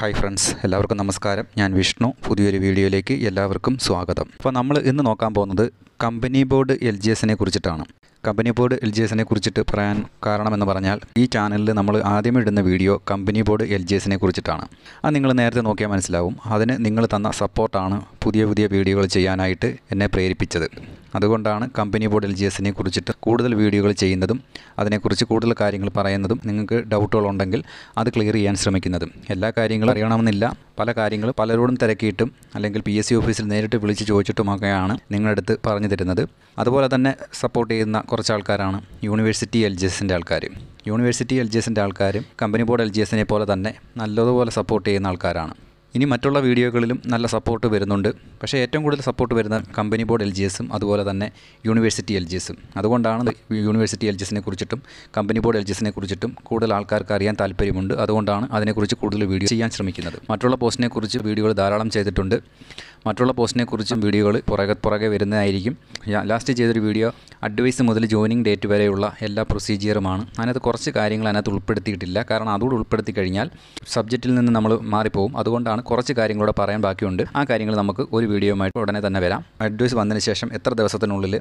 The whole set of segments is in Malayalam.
ഹായ് ഫ്രണ്ട്സ് എല്ലാവർക്കും നമസ്കാരം ഞാൻ വിഷ്ണു പുതിയൊരു വീഡിയോയിലേക്ക് എല്ലാവർക്കും സ്വാഗതം അപ്പോൾ നമ്മൾ ഇന്ന് നോക്കാൻ പോകുന്നത് കമ്പനി ബോർഡ് എൽ ജി എസിനെ കുറിച്ചിട്ടാണ് കമ്പനി ബോർഡ് എൽ ജി എസിനെ കുറിച്ചിട്ട് പറയാൻ കാരണമെന്ന് പറഞ്ഞാൽ ഈ ചാനലിൽ നമ്മൾ ആദ്യം ഇടുന്ന video company board L G എസിനെ കുറിച്ചിട്ടാണ് അത് നിങ്ങൾ നേരത്തെ നോക്കിയാൽ മനസ്സിലാവും അതിന് നിങ്ങൾ തന്ന സപ്പോർട്ടാണ് പുതിയ പുതിയ വീഡിയോകൾ ചെയ്യാനായിട്ട് എന്നെ പ്രേരിപ്പിച്ചത് അതുകൊണ്ടാണ് കമ്പനി ബോർഡ് എൽ ജി എസിനെ കുറിച്ചിട്ട് കൂടുതൽ വീഡിയോകൾ ചെയ്യുന്നതും അതിനെക്കുറിച്ച് കൂടുതൽ കാര്യങ്ങൾ പറയുന്നതും നിങ്ങൾക്ക് ഡൗട്ടുകളുണ്ടെങ്കിൽ അത് ക്ലിയർ ചെയ്യാൻ ശ്രമിക്കുന്നതും എല്ലാ കാര്യങ്ങളും അറിയണമെന്നില്ല പല കാര്യങ്ങൾ പലരോടും തിരക്കിയിട്ടും അല്ലെങ്കിൽ പി എസ് സി ഓഫീസിൽ നേരിട്ട് വിളിച്ച് ചോദിച്ചിട്ടുമൊക്കെയാണ് നിങ്ങളടുത്ത് പറഞ്ഞു തരുന്നത് അതുപോലെ തന്നെ സപ്പോർട്ട് ചെയ്യുന്ന കുറച്ച് ആൾക്കാരാണ് യൂണിവേഴ്സിറ്റി എൽ ജി എസിൻ്റെ ആൾക്കാർ യൂണിവേഴ്സിറ്റി എൽ ജി എസിൻ്റെ ആൾക്കാരും കമ്പനി ബോർഡ് എൽ ജി എസിനെ പോലെ തന്നെ നല്ലതുപോലെ സപ്പോർട്ട് ചെയ്യുന്ന ആൾക്കാരാണ് ഇനി മറ്റുള്ള വീഡിയോകളിലും നല്ല സപ്പോർട്ട് വരുന്നുണ്ട് പക്ഷേ ഏറ്റവും കൂടുതൽ സപ്പോർട്ട് വരുന്ന കമ്പനി ബോർഡ് എൽ ജി എസും അതുപോലെ തന്നെ യൂണിവേഴ്സിറ്റി എൽ ജി എസും അതുകൊണ്ടാണ് യൂണിവേഴ്സിറ്റി എൽ ജി എസിനെ കുറിച്ചിട്ടും കമ്പനി ബോർഡ് എൽ ജി എസിനെ കുറിച്ചിട്ടും കൂടുതൽ ആൾക്കാർക്ക് അറിയാൻ താല്പര്യമുണ്ട് അതുകൊണ്ടാണ് അതിനെക്കുറിച്ച് കൂടുതൽ വീഡിയോ ചെയ്യാൻ ശ്രമിക്കുന്നത് മറ്റുള്ള പോസ്റ്റിനെക്കുറിച്ച് വീഡിയോകൾ ധാരാളം ചെയ്തിട്ടുണ്ട് മറ്റുള്ള പോസ്റ്റിനെക്കുറിച്ചും വീഡിയോകൾ പുറകെ പുറകെ വരുന്നതായിരിക്കും ലാസ്റ്റ് ചെയ്തൊരു വീഡിയോ അഡ്വൈസ് മുതൽ ജോയിനിങ് ഡേറ്റ് വരെയുള്ള എല്ലാ പ്രൊസീജിയറുമാണ് അതിനകത്ത് കുറച്ച് കാര്യങ്ങൾ അതിനകത്ത് ഉൾപ്പെടുത്തിയിട്ടില്ല കാരണം അതുകൂടെ ഉൾപ്പെടുത്തി കഴിഞ്ഞാൽ സബ്ജക്റ്റിൽ നിന്ന് നമ്മൾ മാറിപ്പോകും അതുകൊണ്ടാണ് കുറച്ച് കാര്യങ്ങളൂടെ പറയാൻ ബാക്കിയുണ്ട് ആ കാര്യങ്ങൾ നമുക്ക് ഒരു വീഡിയോയുമായിട്ട് ഉടനെ തന്നെ വരാം അഡ്വൈസ് വന്നതിന് ശേഷം എത്ര ദിവസത്തിനുള്ളിൽ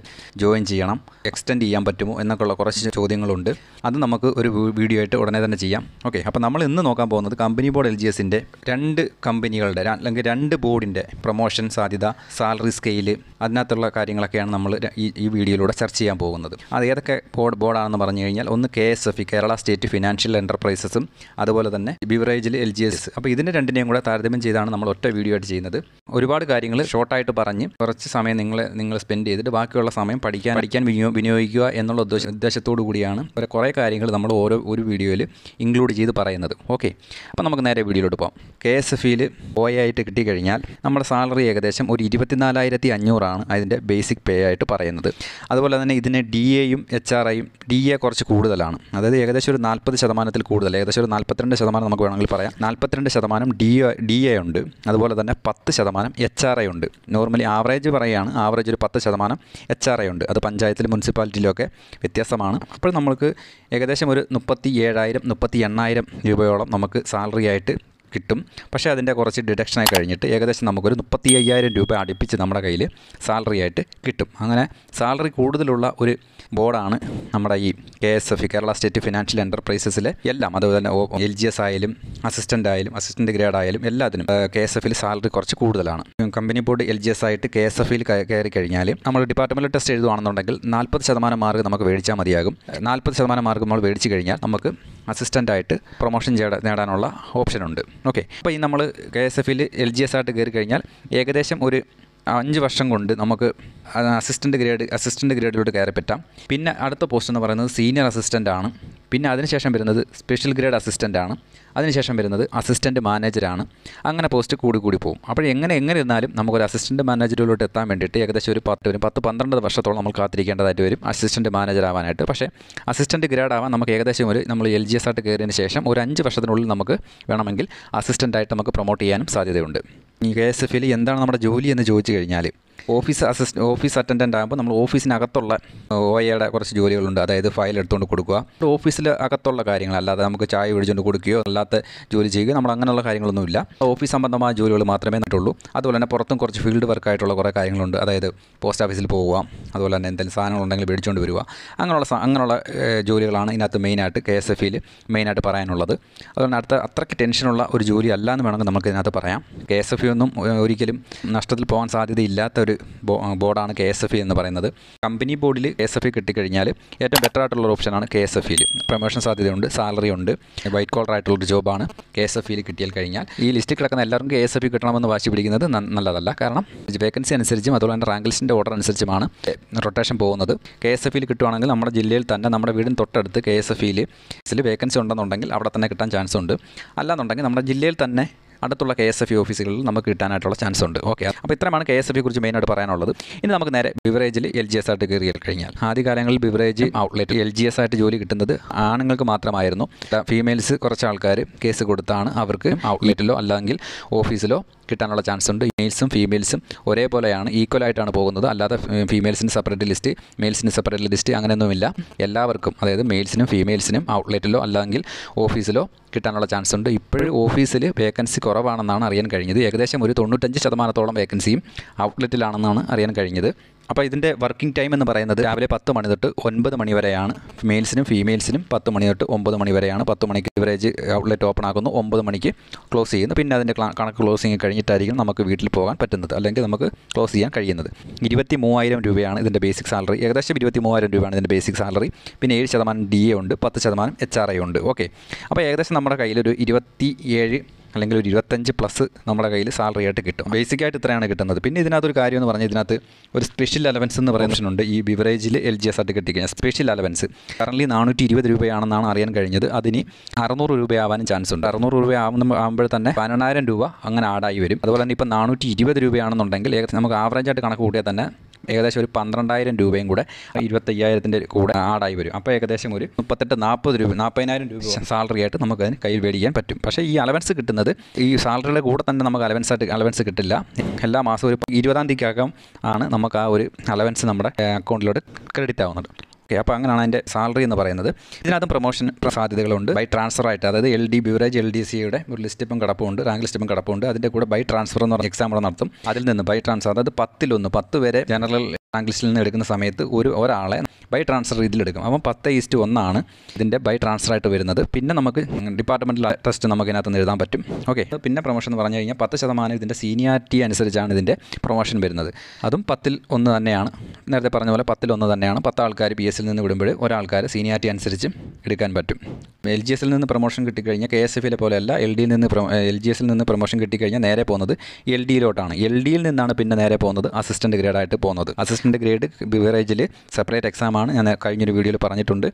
ജോയിൻ ചെയ്യണം എക്സ്റ്റെൻഡ് ചെയ്യാൻ പറ്റുമോ എന്നൊക്കെയുള്ള കുറച്ച് ചോദ്യങ്ങളുണ്ട് അത് നമുക്ക് ഒരു വീഡിയോ ആയിട്ട് ഉടനെ തന്നെ ചെയ്യാം ഓക്കെ അപ്പോൾ നമ്മൾ ഇന്ന് നോക്കാൻ പോകുന്നത് കമ്പനി ബോർഡ് എൽ ജി എസിൻ്റെ രണ്ട് കമ്പനികളുടെ അല്ലെങ്കിൽ രണ്ട് ബോർഡിൻ്റെ പ്രൊമോഷൻ പ്രൊമോഷൻ സാധ്യത സാലറി സ്കെയില് അതിനകത്തുള്ള കാര്യങ്ങളൊക്കെയാണ് നമ്മൾ ഈ ഈ വീഡിയോയിലൂടെ ചർച്ച ചെയ്യാൻ പോകുന്നത് അത് ഏതൊക്കെ ബോർഡ് ബോർഡാണെന്ന് പറഞ്ഞു കഴിഞ്ഞാൽ ഒന്ന് K S F Kerala state financial എൻ്റർപ്രൈസസും അതുപോലെ തന്നെ ബിവറേജിൽ എൽ ജി എസ് അപ്പോൾ ഇതിൻ്റെ രണ്ടിനെയും കൂടെ താരതമ്യം ചെയ്താണ് നമ്മൾ ഒറ്റ വീഡിയോ ആയിട്ട് ചെയ്യുന്നത് ഒരുപാട് കാര്യങ്ങൾ ഷോർട്ടായിട്ട് പറഞ്ഞ് കുറച്ച് സമയം നിങ്ങൾ നിങ്ങൾ സ്പെൻഡ് ചെയ്തിട്ട് ബാക്കിയുള്ള സമയം പഠിക്കാൻ പഠിക്കാൻ വിനിയോഗിക്കുക എന്നുള്ള ഉദ്ദേശ ഉദ്ദേശത്തോടു കൂടിയാണ് കുറേ കാര്യങ്ങൾ നമ്മൾ ഓരോ ഒരു വീഡിയോയിൽ ഇൻക്ലൂഡ് ചെയ്ത് പറയുന്നത് ഓക്കെ അപ്പോൾ നമുക്ക് നേരെ വീഡിയോയിലോട്ട് പോകാം കെ എസ് എഫ് ഇയിൽ ബോയ് ആയിട്ട് കിട്ടിക്കഴിഞ്ഞാൽ നമ്മുടെ സാലറി സാലറി ഏകദേശം ഒരു ഇരുപത്തിനാലായിരത്തി അഞ്ഞൂറാണ് അതിൻ്റെ ബേസിക് പേ ആയിട്ട് പറയുന്നത് അതുപോലെ തന്നെ ഇതിന് ഡി എയും എച്ച് ആർ ഐയും ഡി എ കുറച്ച് കൂടുതലാണ് അതായത് ഏകദേശം ഒരു നാൽപ്പത് ശതമാനത്തിൽ കൂടുതൽ ഏകദേശം ഒരു നാൽപ്പത്തിരണ്ട് ശതമാനം നമുക്ക് വേണമെങ്കിൽ പറയാം നാൽപ്പത്തിരണ്ട് ശതമാനം ഡി ഡി എ ഉണ്ട് അതുപോലെ തന്നെ പത്ത് ശതമാനം എച്ച് ആർ ഐ ഉണ്ട് നോർമലി ആവറേജ് പറയുകയാണ് ആവറേജ് ഒരു പത്ത് ശതമാനം എച്ച് ആർ ഐ ഉണ്ട് അത് പഞ്ചായത്തിൽ മുനിസിപ്പാലിറ്റിയിലൊക്കെ വ്യത്യാസമാണ് അപ്പോൾ നമുക്ക് ഏകദേശം ഒരു മുപ്പത്തി ഏഴായിരം മുപ്പത്തി എണ്ണായിരം രൂപയോളം നമുക്ക് സാലറി ആയിട്ട് കിട്ടും പക്ഷേ അതിൻ്റെ കുറച്ച് ഡിഡക്ഷനായി കഴിഞ്ഞിട്ട് ഏകദേശം നമുക്കൊരു മുപ്പത്തി അയ്യായിരം രൂപ അടുപ്പിച്ച് നമ്മുടെ കയ്യിൽ സാലറി ആയിട്ട് കിട്ടും അങ്ങനെ സാലറി കൂടുതലുള്ള ഒരു ബോർഡാണ് നമ്മുടെ ഈ K S F Kerala state financial എൻ്റർപ്രൈസസിലെ എല്ലാം അതുപോലെ തന്നെ എൽ ജി എസ് ആയാലും അസിസ്റ്റൻ്റ് ആയാലും അസിസ്റ്റൻ്റ് ഗ്രേഡ് ആയാലും എല്ലാത്തിനും കെ എസ് എഫിൽ സാലറി കുറച്ച് കൂടുതലാണ് company board L G S ആയിട്ട് കെ എസ് എഫിൽ കയറി കഴിഞ്ഞാൽ നമ്മൾ ഡിപ്പാർട്ട്മെൻറ്റ് ടെസ്റ്റ് എഴുതുകയാണെന്നുണ്ടെങ്കിൽ നാൽപ്പത് ശതമാനം മാർക്ക് നമുക്ക് മേടിച്ചാൽ മതിയാകും നാൽപ്പത് ശതമാനം മാർക്ക് നമ്മൾ മേടിച്ച് കഴിഞ്ഞാൽ നമുക്ക് അസിസ്റ്റൻ്റായിട്ട് പ്രൊമോഷൻ നേടാനുള്ള ഓപ്ഷനുണ്ട് ഓക്കെ അപ്പോൾ ഈ നമ്മൾ കെ എസ് എഫിൽ എൽ ജി എസ് ആയിട്ട് കയറി കഴിഞ്ഞാൽ ഏകദേശം ഒരു അഞ്ച് വർഷം കൊണ്ട് നമുക്ക് അസിസ്റ്റൻ്റ് ഗ്രേഡ് അസിസ്റ്റൻ്റ് ഗ്രേഡിലോട്ട് കയറി പറ്റാം പിന്നെ അടുത്ത പോസ്റ്റ് എന്ന് പറയുന്നത് സീനിയർ അസിസ്റ്റൻ്റ് ആണ് പിന്നെ അതിനുശേഷം വരുന്നത് സ്പെഷ്യൽ ഗ്രേഡ് അസിസ്റ്റൻ്റ് ആണ് അതിനുശേഷം വരുന്നത് അസിസ്റ്റൻ്റ് മാനേജറാണ് അങ്ങനെ പോസ്റ്റ് കൂടി കൂടി പോകും അപ്പോൾ എങ്ങനെ എങ്ങനെ ഇരുന്നാലും നമുക്കൊരു അസിസ്റ്റൻ്റ് മാനേജറിലോട്ട് എത്താൻ വേണ്ടിയിട്ട് ഏകദേശം ഒരു പത്ത് വരും പത്ത് പന്ത്രണ്ട് വർഷത്തോളം നമ്മൾ കാത്തിരിക്കേണ്ടതായിട്ട് വരും അസിസ്റ്റൻ്റ് മാനേജർ ആവാനായിട്ട് പക്ഷേ അസിസ്റ്റൻ്റ് ഗ്രേഡ് ആവാൻ നമുക്ക് ഏകദേശം ഒരു നമ്മൾ എൽ ജി എസ് ആയിട്ട് കയറിയതിന് ശേഷം ഒരു അഞ്ച് വർഷത്തിനുള്ളിൽ നമുക്ക് വേണമെങ്കിൽ അസിസ്റ്റൻ്റായിട്ട് നമുക്ക് പ്രൊമോട്ട് ചെയ്യാനും സാധ്യതയുണ്ട് ഈ കെ എസ് എഫിൽ എന്താണ് നമ്മുടെ ജോലി എന്ന് ചോദിച്ചു കഴിഞ്ഞാൽ ഓഫീസ് അസിസ്റ്റ് ഓഫീസ് അറ്റൻഡൻ്റ് ആകുമ്പോൾ നമ്മൾ ഓഫീസിനകത്തുള്ള ഒ എയുടെ കുറച്ച് ജോലികളുണ്ട് അതായത് ഫയൽ എടുത്തുകൊണ്ട് കൊടുക്കുക ഓഫീസിൽ അകത്തുള്ള കാര്യങ്ങൾ അല്ലാതെ നമുക്ക് ചായ പിടിച്ചുകൊണ്ട് കൊടുക്കുകയോ അല്ലാത്ത ജോലി ചെയ്യുകയോ നമ്മൾ അങ്ങനെയുള്ള കാര്യങ്ങളൊന്നുമില്ല ഓഫീസ് സംബന്ധമായ ജോലികൾ മാത്രമേ നട്ടുള്ളൂ അതുപോലെ തന്നെ പുറത്തും കുറച്ച് ഫീൽഡ് വർക്കായിട്ടുള്ള കുറേ കാര്യങ്ങളുണ്ട് അതായത് പോസ്റ്റ് ഓഫീസിൽ പോവുക അതുപോലെ തന്നെ എന്തെങ്കിലും സാധനങ്ങളുണ്ടെങ്കിൽ പിടിച്ചുകൊണ്ട് വരിക അങ്ങനെയുള്ള അങ്ങനെയുള്ള ജോലികളാണ് ഇതിനകത്ത് മെയിനായിട്ട് കെ എസ് എഫ് ഇയിൽ മെയിനായിട്ട് പറയാനുള്ളത് അതുകൊണ്ട് അടുത്ത അത്രയ്ക്ക് ടെൻഷനുള്ള ഒരു ജോലി അല്ല എന്ന് വേണമെങ്കിൽ നമുക്ക് ഇതിനകത്ത് പറയാം കെ എസ് എഫ് ഒന്നും ഒരിക്കലും നഷ്ടത്തിൽ പോകാൻ സാധ്യതയില്ലാത്ത ഒരു ഒരു ബോർഡാണ് കെ എസ് എഫ് എന്ന് പറയുന്നത് കമ്പനി ബോർഡിൽ കെ എസ് എഫ് കിട്ടിക്കഴിഞ്ഞാൽ ഏറ്റവും ബെറ്റർ ആയിട്ടുള്ള ഓപ്ഷനാണ് കെ എസ് എഫ് പ്രൊമോഷൻ സാധ്യതയുണ്ട് സാലറി ഉണ്ട് വൈറ്റ് കോളർ ആയിട്ടുള്ളൊരു ജോബാണ് കെ എസ് എഫ് കിട്ടിയാൽ കഴിഞ്ഞാൽ ഈ ലിസ്റ്റിൽ കിടക്കുന്ന എല്ലാവർക്കും കെ എസ് എഫ് കിട്ടണമെന്ന് വാശി പിടിക്കുന്നത് നല്ലതല്ല കാരണം വേക്കൻസി അനുസരിച്ചും അതുപോലെ തന്നെ റാങ്ക് ലിസ്റ്റിൻ്റെ ഓർഡർ അനുസരിച്ചുമാണ് റൊട്ടേഷൻ പോകുന്നത് കെ എസ് എഫ് കിട്ടുവാണെങ്കിൽ നമ്മുടെ ജില്ലയിൽ തന്നെ നമ്മുടെ വീടിന് തൊട്ടടുത്ത് കെ എസ് എഫ് വേക്കൻസി ഉണ്ടെന്നുണ്ടെങ്കിൽ അവിടെ തന്നെ കിട്ടാൻ ചാൻസ് ഉണ്ട് അല്ലാന്നുണ്ടെങ്കിൽ നമ്മുടെ ജില്ലയിൽ തന്നെ അടുത്തുള്ള കെ എസ് എഫ് e ഓഫീസുകളിൽ നമുക്ക് കിട്ടാനായിട്ടുള്ള ചാൻസ് ഉണ്ട് ഓക്കെ അപ്പോൾ ഇത്രയാണ് കെ എസ് എഫ് e കുറിച്ച് മെയിനായിട്ട് പറയാനുള്ളത് ഇനി നമുക്ക് നേരെ ബിവറേജിൽ എൽ ജി എസ് ആയിട്ട് കയറി കഴിഞ്ഞാൽ ആദ്യകാലങ്ങളിൽ beverage outlet L G S ആയിട്ട് ജോലി കിട്ടുന്നത് ആണുങ്ങൾക്ക് മാത്രമായിരുന്നു ഫീമെയിൽസ് കുറച്ച് ആൾക്കാർ കേസ് കൊടുത്താണ് അവർക്ക് ഔട്ട്ലെറ്റിലോ അല്ലെങ്കിൽ ഓഫീസിലോ കിട്ടാനുള്ള ചാൻസ് ഉണ്ട് മെയിൽസും ഫീമെയിൽസും ഒരേപോലെയാണ് ഈക്വൽ ആയിട്ടാണ് പോകുന്നത് അല്ലാതെ ഫീമെയിൽസിന് സെപ്പറേറ്റ് ലിസ്റ്റ് മെയിൽസിന് സെപ്പറേറ്റ് ലിസ്റ്റ് അങ്ങനെയൊന്നുമില്ല എല്ലാവർക്കും അതായത് മെയിൽസിനും ഫീമെയിൽസിനും ഔട്ട്ലെറ്റിലോ അല്ലെങ്കിൽ ഓഫീസിലോ കിട്ടാനുള്ള ചാൻസ് ഉണ്ട് ഇപ്പോഴും ഓഫീസിൽ വേക്കൻസി കുറവാണെന്നാണ് അറിയാൻ കഴിഞ്ഞത് ഏകദേശം ഒരു തൊണ്ണൂറ്റഞ്ച് ശതമാനത്തോളം വേക്കൻസിയും ഔട്ട്ലെറ്റിലാണെന്നാണ് അറിയാൻ കഴിഞ്ഞത് അപ്പോൾ ഇതിൻ്റെ വർക്കിംഗ് ടൈം എന്ന് പറയുന്നത് രാവിലെ പത്ത് മണി തൊട്ട് ഒൻപത് മണി വരെയാണ് മെയിൽസിനും ഫീമെയിൽസിനും പത്ത് മണി തൊട്ട് ഒമ്പത് മണി വരെയാണ് പത്ത് മണിക്ക് ഇവറേജ് ഔട്ട്ലെറ്റ് ഓപ്പൺ ആക്കുന്നു ഒമ്പത് മണിക്ക് ക്ലോസ് ചെയ്യുന്നു പിന്നെ അതിൻ്റെ കണക്ക് ക്ലോസിങ് കഴിഞ്ഞിട്ടായിരിക്കും നമുക്ക് വീട്ടിൽ പോകാൻ പറ്റുന്നത് അല്ലെങ്കിൽ നമുക്ക് ക്ലോസ് ചെയ്യാൻ കഴിയുന്നത് ഇരുപത്തി മൂവായിരം രൂപയാണ് ഇതിൻ്റെ ബേസിക് സാലറി ഏകദേശം ഇരുപത്തി മൂവായിരം രൂപയാണ് ഇതിൻ്റെ ബേസിക് സാലറി പിന്നെ ഏഴ് ശതമാനം ഡി എ ഉണ്ട് പത്ത് ശതമാനം എച്ച് ആർ ഐ ഉണ്ട് ഓക്കെ അപ്പോൾ ഏകദേശം നമ്മുടെ കയ്യിലൊരു ഇരുപത്തി ഏഴ് അല്ലെങ്കിൽ ഒരു ഇരുപത്തഞ്ച് പ്ലസ് നമ്മുടെ കയ്യിൽ സാലറി ആയിട്ട് കിട്ടും ബേസിക്കായിട്ട് ഇത്രയാണ് കിട്ടുന്നത് പിന്നെ ഇതിനകത്തൊരു കാര്യം എന്ന് പറഞ്ഞാൽ ഇതിനകത്ത് ഒരു സ്പെഷ്യൽ അലവൻസ് എന്ന് പറയുന്ന ഓപ്ഷനുണ്ട് ഈ ബിവറേജിൽ എൽ ജി എസ് ആയിട്ട് കിട്ടിക്കഴിഞ്ഞാൽ സ്പെഷ്യൽ അലവൻസ് കറൻലി നാനൂറ്റി ഇരുപത് രൂപയാണെന്നാണ് അറിയാൻ കഴിഞ്ഞത് അതിന് അറുന്നൂറ് രൂപയാവാനും ചാൻസ് ഉണ്ട് അറുന്നൂറ് രൂപ ആകുമ്പോൾ തന്നെ പതിനെണ്ണായിരം രൂപ അങ്ങനെ ആഡായി വരും അതുപോലെ തന്നെ ഇപ്പോൾ നാനൂറ്റി ഇരുപത് രൂപയാണെന്നുണ്ടെങ്കിൽ ഏകദേശം നമുക്ക് ആയിട്ട് കണക്ക് കൂട്ടിയാൽ തന്നെ ഏകദേശം ഒരു പന്ത്രണ്ടായിരം രൂപയും കൂടെ ഇരുപത്തയ്യായിരത്തിൻ്റെ കൂടെ ആടായി വരും അപ്പോൾ ഏകദേശം ഒരു മുപ്പത്തെട്ട് നാൽപ്പത് രൂപ നാൽപ്പതിനായിരം രൂപ സാലറി ആയിട്ട് നമുക്ക് അതിന് കയ്യിൽ മേടിക്കാൻ പറ്റും പക്ഷേ ഈ അലവൻസ് കിട്ടുന്നത് ഈ സാലറിയുടെ കൂടെ തന്നെ നമുക്ക് അലവൻസ് ആയിട്ട് അലവൻസ് കിട്ടില്ല എല്ലാ മാസവും ഒരു ഇരുപതാം തീയതിക്കകം ആണ് നമുക്ക് ആ ഒരു അലവൻസ് നമ്മുടെ അക്കൗണ്ടിലോട്ട് ക്രെഡിറ്റ് ആവുന്നത് ഓക്കെ അപ്പോൾ അങ്ങനെയാണ് അതിൻ്റെ സാലറി എന്ന് പറയുന്നത് ഇതിനകത്തും പ്രൊമോഷൻ സാധ്യതകളുണ്ട് ബൈ ട്രാൻസ്ഫർ ആയിട്ട് അതായത് എൽ ഡി ബ്യൂറേജ് എൽ ഡി സിയുടെ ഒരു ലിസ്റ്റിപ്പം കടപ്പുണ്ട് റാങ്ക് ഇപ്പം കടപ്പുണ്ട് അതിൻ്റെ കൂടെ ബൈ ട്രാൻസ്ഫർ എന്ന് പറഞ്ഞ എക്സാം നടത്തും അതിൽ നിന്ന് ബൈ ട്രാൻസ്ഫർ അതായത് പത്തിലൊന്ന് പത്ത് വരെ ജനറൽ റാങ്ക് നിന്ന് എടുക്കുന്ന സമയത്ത് ഒരു ഒരാളെ ബൈ ട്രാൻസ്ഫർ രീതിയിൽ എടുക്കും അപ്പം പത്ത് ഈസ്റ്റ് ഒന്നാണ് ഇതിൻ്റെ ബൈ ട്രാൻസ്ഫർ ആയിട്ട് വരുന്നത് പിന്നെ നമുക്ക് ഡിപ്പാർട്ട്മെൻറ്റിൽ ടെസ്റ്റ് നമുക്ക് ഇതിനകത്ത് നിന്ന് എഴുതാൻ പറ്റും ഓക്കെ പിന്നെ പ്രൊമോഷൻ എന്ന് പറഞ്ഞു കഴിഞ്ഞാൽ പത്ത് ശതമാനം ഇതിൻ്റെ സീനിയാരിറ്റി അനുസരിച്ചാണ് ഇതിൻ്റെ പ്രൊമോഷൻ വരുന്നത് അതും പത്തിൽ ഒന്ന് തന്നെയാണ് നേരത്തെ പറഞ്ഞ പോലെ പത്തിൽ ഒന്ന് തന്നെയാണ് പത്ത് ആൾക്കാർ പി എസിൽ നിന്ന് വിടുമ്പോൾ ഒരാൾക്കാർ സീനിയാരിറ്റി അനുസരിച്ച് എടുക്കാൻ പറ്റും എൽ ജി എസിൽ നിന്ന് പ്രൊമോഷൻ കിട്ടിക്കഴിഞ്ഞാൽ കെ എസ് എഫിലെ പോലെയല്ല എൽ ഡിയിൽ നിന്ന് എൽ ജി എസിൽ നിന്ന് പ്രൊമോഷൻ കിട്ടിക്കഴിഞ്ഞാൽ നേരെ പോകുന്നത് എൽ ഡിയിലോട്ടാണ് എൽ ഡിയിൽ നിന്നാണ് പിന്നെ നേരെ പോകുന്നത് അസിസ്റ്റൻറ്റ് ഗ്രേഡായിട്ട് പോകുന്നത് അസിസ്റ്റൻറ്റ് അസിസ്റ്റൻ്റ് ഗ്രേഡ് ബിവറേജിൽ സെപ്പറേറ്റ് എക്സാമാണ് ഞാൻ കഴിഞ്ഞൊരു വീഡിയോയിൽ പറഞ്ഞിട്ടുണ്ട്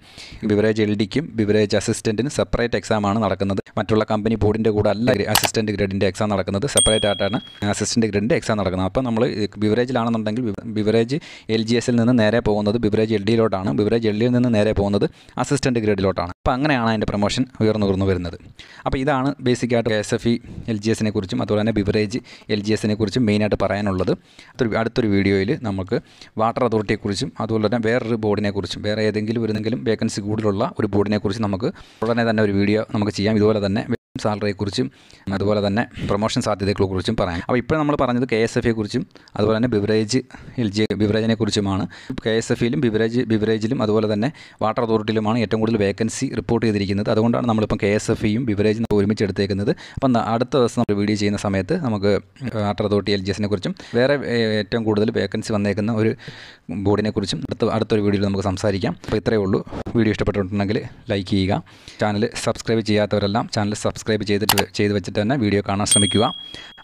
ബിവറേജ് എൽ ഡിക്കും ബിവറേജ് അസിസ്റ്റൻറ്റിനും സെപ്പറേറ്റ് എക്സാമാണ് നടക്കുന്നത് മറ്റുള്ള കമ്പനി ബോർഡിൻ്റെ കൂടെ അല്ല അസിസ്റ്റൻറ്റ് ഗ്രേഡിൻ്റെ എക്സാം നടക്കുന്നത് സെപ്പറേറ്റ് ആയിട്ടാണ് അസിസ്റ്റൻറ്റ് ഗ്രേഡിൻ്റെ എക്സാം നടക്കുന്നത് അപ്പോൾ നമ്മൾ ബിവറേജിലാണെന്നുണ്ടെങ്കിൽ ബിവറേജ് എൽ ജി എസിൽ നിന്ന് നേരെ പോകുന്നത് ബിവറേജ് എൽ ഡിയിലോട്ടാണ് ബിവറേജ് എൽ ഡിയിൽ നിന്ന് നേരെ പോകുന്നത് അസിസ്റ്റൻറ്റ് ഗ്രേഡിലോട്ടാണ് അപ്പോൾ അങ്ങനെയാണ് അതിൻ്റെ പ്രൊമോഷൻ ഉയർന്നു ഉയർന്നു വരുന്നത് അപ്പോൾ ഇതാണ് ബേസിക്കായിട്ട് S F E L G എസിനെ കുറിച്ചും അതുപോലെ തന്നെ ബിവറേജ് എൽ ജി എസിനെ കുറിച്ചും മെയിനായിട്ട് പറയാനുള്ളത് അടുത്തൊരു വീഡിയോയിൽ നമുക്ക് വാട്ടർ അതോറിറ്റിയെക്കുറിച്ചും അതുപോലെ തന്നെ വേറൊരു ബോർഡിനെക്കുറിച്ചും വേറെ ഏതെങ്കിലും ഒരു എന്തെങ്കിലും വേക്കൻസി കൂടുതലുള്ള ഒരു ബോർഡിനെക്കുറിച്ച് നമുക്ക് ഉടനെ തന്നെ ഒരു വീഡിയോ നമുക്ക് ചെയ്യാം ഇതുപോലെ തന്നെ സാലറിയെക്കുറിച്ചും അതുപോലെ തന്നെ പ്രൊമോഷൻ സാധ്യതകളെക്കുറിച്ചും പറയാം അപ്പോൾ ഇപ്പോൾ നമ്മൾ പറഞ്ഞത് കെ എസ് കുറിച്ചും അതുപോലെ തന്നെ ബിവറേജ് എൽ ജി കുറിച്ചുമാണ് കെ എസ് എഫിലും ബിവറേജ് ബിവറേജിലും അതുപോലെ തന്നെ വാട്ടർ അതോറിറ്റിയിലുമാണ് ഏറ്റവും കൂടുതൽ വേക്കൻസി റിപ്പോർട്ട് ചെയ്തിരിക്കുന്നത് അതുകൊണ്ടാണ് നമ്മളിപ്പം കെ എസ് എഫിയും ബിവറേജും ഒരുമിച്ച് എടുത്തേക്കുന്നത് അപ്പം അടുത്ത ദിവസം നമ്മൾ വീഡിയോ ചെയ്യുന്ന സമയത്ത് നമുക്ക് വാട്ടർ അതോറിറ്റി എൽ ജി എസിനെ കുറിച്ചും വേറെ ഏറ്റവും കൂടുതൽ വേക്കൻസി വന്നേക്കുന്ന ഒരു ബോർഡിനെ കുറിച്ചും അടുത്ത അടുത്തൊരു വീഡിയോയിൽ നമുക്ക് സംസാരിക്കാം അപ്പോൾ ഇത്രയേ ഉള്ളൂ വീഡിയോ ഇഷ്ടപ്പെട്ടിട്ടുണ്ടെങ്കിൽ ലൈക്ക് ചെയ്യുക ചാനൽ സബ്സ്ക്രൈബ് ചെയ്യാത്തവരെല്ലാം ചാനൽ സബ്സ്ക്രൈബ് സബ്സ്ക്രൈബ് ചെയ്തിട്ട് ചെയ്ത് വെച്ചിട്ട് തന്നെ വീഡിയോ കാണാൻ ശ്രമിക്കുക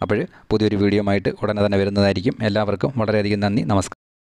അപ്പോൾ പുതിയൊരു വീഡിയോ ആയിട്ട് ഉടനെ തന്നെ വരുന്നതായിരിക്കും എല്ലാവർക്കും വളരെയധികം നന്ദി നമസ്കാരം